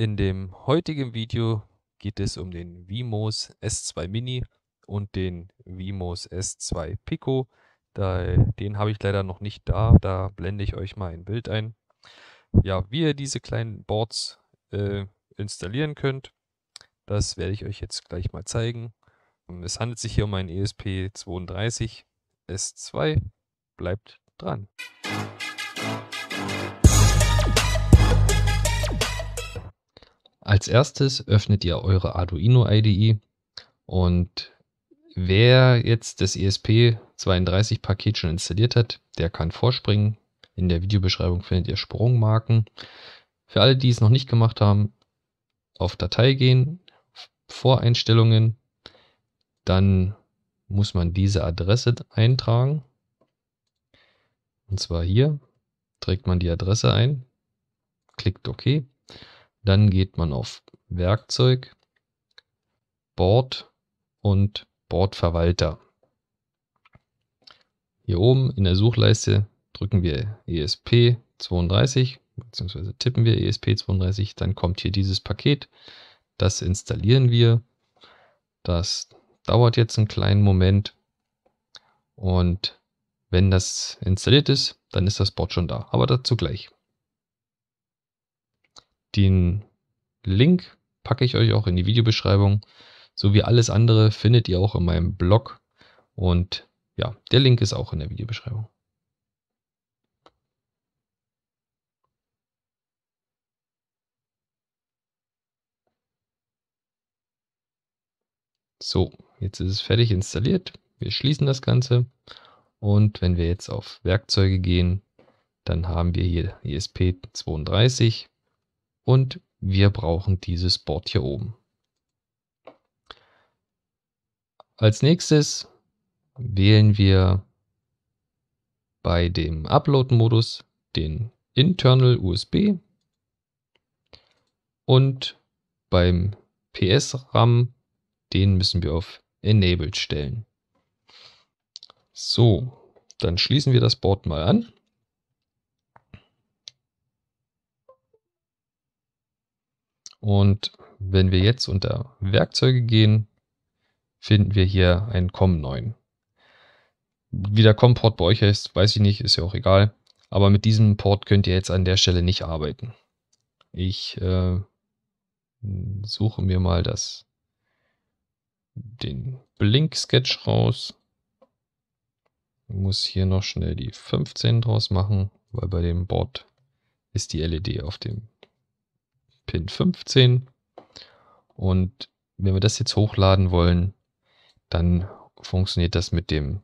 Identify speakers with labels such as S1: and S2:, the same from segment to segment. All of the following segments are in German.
S1: In dem heutigen Video geht es um den Vimos S2 Mini und den Vimos S2 Pico. Da, den habe ich leider noch nicht da, da blende ich euch mal ein Bild ein. Ja, wie ihr diese kleinen Boards äh, installieren könnt, das werde ich euch jetzt gleich mal zeigen. Es handelt sich hier um einen ESP32 S2. Bleibt dran. Als erstes öffnet ihr eure Arduino IDE und wer jetzt das ESP32-Paket schon installiert hat, der kann vorspringen. In der Videobeschreibung findet ihr Sprungmarken. Für alle, die es noch nicht gemacht haben, auf Datei gehen, Voreinstellungen, dann muss man diese Adresse eintragen. Und zwar hier trägt man die Adresse ein, klickt OK dann geht man auf Werkzeug, Board und Boardverwalter. Hier oben in der Suchleiste drücken wir ESP32 bzw. tippen wir ESP32, dann kommt hier dieses Paket. Das installieren wir. Das dauert jetzt einen kleinen Moment. Und wenn das installiert ist, dann ist das Board schon da. Aber dazu gleich. Den Link packe ich euch auch in die Videobeschreibung. So wie alles andere findet ihr auch in meinem Blog. Und ja, der Link ist auch in der Videobeschreibung. So, jetzt ist es fertig installiert. Wir schließen das Ganze. Und wenn wir jetzt auf Werkzeuge gehen, dann haben wir hier ESP32 und wir brauchen dieses Board hier oben. Als nächstes wählen wir bei dem Upload-Modus den Internal USB und beim PS-RAM den müssen wir auf Enabled stellen. So, dann schließen wir das Board mal an. Und wenn wir jetzt unter Werkzeuge gehen, finden wir hier einen COM9. Wie der COM-Port bei euch heißt, weiß ich nicht, ist ja auch egal. Aber mit diesem Port könnt ihr jetzt an der Stelle nicht arbeiten. Ich äh, suche mir mal das, den Blink-Sketch raus. muss hier noch schnell die 15 draus machen, weil bei dem Board ist die LED auf dem Pin 15. Und wenn wir das jetzt hochladen wollen, dann funktioniert das mit dem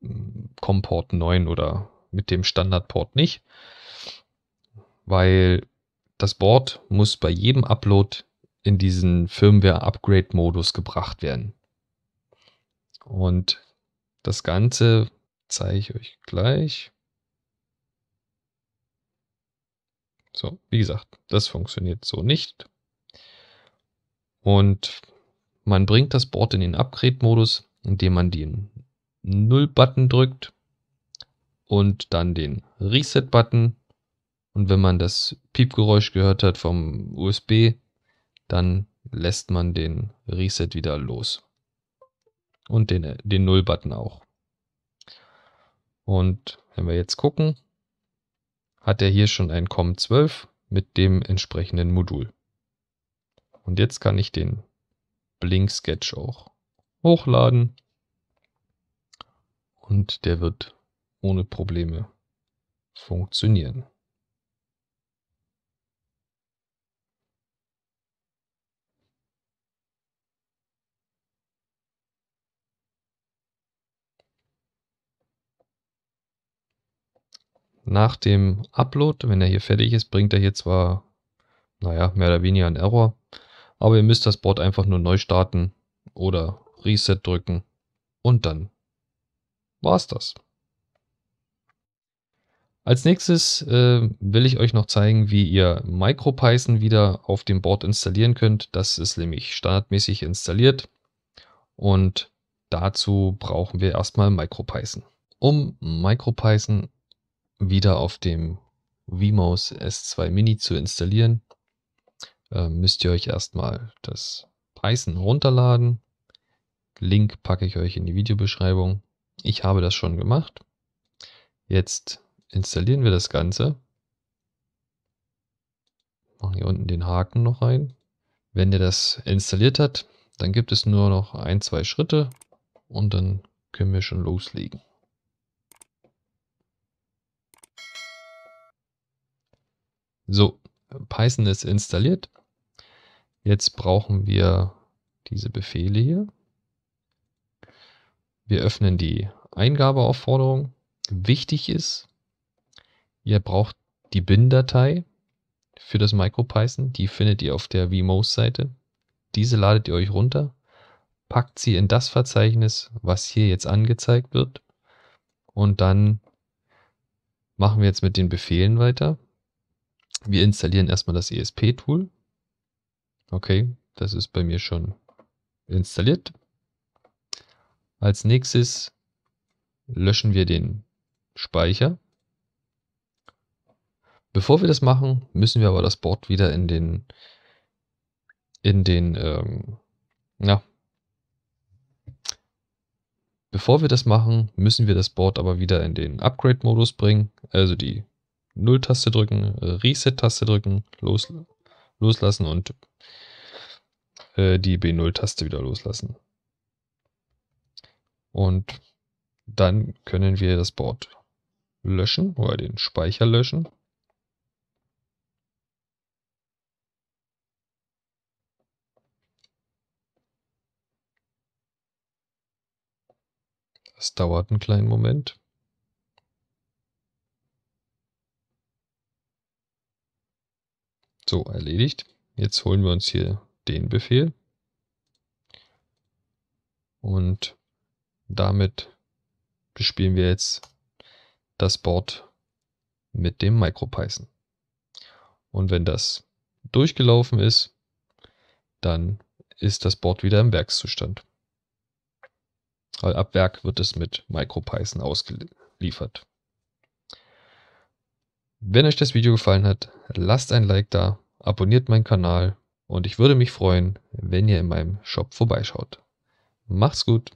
S1: äh, COM-Port 9 oder mit dem Standard-Port nicht, weil das Board muss bei jedem Upload in diesen Firmware-Upgrade-Modus gebracht werden. Und das Ganze zeige ich euch gleich. So, wie gesagt, das funktioniert so nicht. Und man bringt das Board in den Upgrade-Modus, indem man den Null-Button drückt und dann den Reset-Button. Und wenn man das Piepgeräusch gehört hat vom USB, dann lässt man den Reset wieder los. Und den, den Null-Button auch. Und wenn wir jetzt gucken, hat er hier schon ein COM12 mit dem entsprechenden Modul. Und jetzt kann ich den Blink Sketch auch hochladen und der wird ohne Probleme funktionieren. nach dem Upload, wenn er hier fertig ist, bringt er hier zwar, naja, mehr oder weniger einen Error, aber ihr müsst das Board einfach nur neu starten oder Reset drücken und dann war's das. Als nächstes äh, will ich euch noch zeigen, wie ihr MicroPython wieder auf dem Board installieren könnt. Das ist nämlich standardmäßig installiert und dazu brauchen wir erstmal MicroPython. Um MicroPython wieder auf dem Wemos S2 Mini zu installieren, ähm, müsst ihr euch erstmal das Python runterladen. Link packe ich euch in die Videobeschreibung. Ich habe das schon gemacht. Jetzt installieren wir das Ganze. Machen hier unten den Haken noch rein. Wenn ihr das installiert habt, dann gibt es nur noch ein, zwei Schritte und dann können wir schon loslegen. So, Python ist installiert. Jetzt brauchen wir diese Befehle hier. Wir öffnen die Eingabeaufforderung. Wichtig ist, ihr braucht die BIN-Datei für das MicroPython. Die findet ihr auf der vmos seite Diese ladet ihr euch runter, packt sie in das Verzeichnis, was hier jetzt angezeigt wird. Und dann machen wir jetzt mit den Befehlen weiter. Wir installieren erstmal das ESP-Tool. Okay, das ist bei mir schon installiert. Als nächstes löschen wir den Speicher. Bevor wir das machen, müssen wir aber das Board wieder in den, in den, ähm, na, bevor wir das machen, müssen wir das Board aber wieder in den Upgrade-Modus bringen, also die Null-Taste drücken, äh, Reset-Taste drücken, los, loslassen und äh, die B0-Taste wieder loslassen. Und dann können wir das Board löschen oder den Speicher löschen. Das dauert einen kleinen Moment. So, erledigt. Jetzt holen wir uns hier den Befehl. Und damit bespielen wir jetzt das Board mit dem MicroPython. Und wenn das durchgelaufen ist, dann ist das Board wieder im Werkszustand. Weil ab Werk wird es mit MicroPython ausgeliefert. Wenn euch das Video gefallen hat, lasst ein Like da abonniert meinen Kanal und ich würde mich freuen, wenn ihr in meinem Shop vorbeischaut. Macht's gut!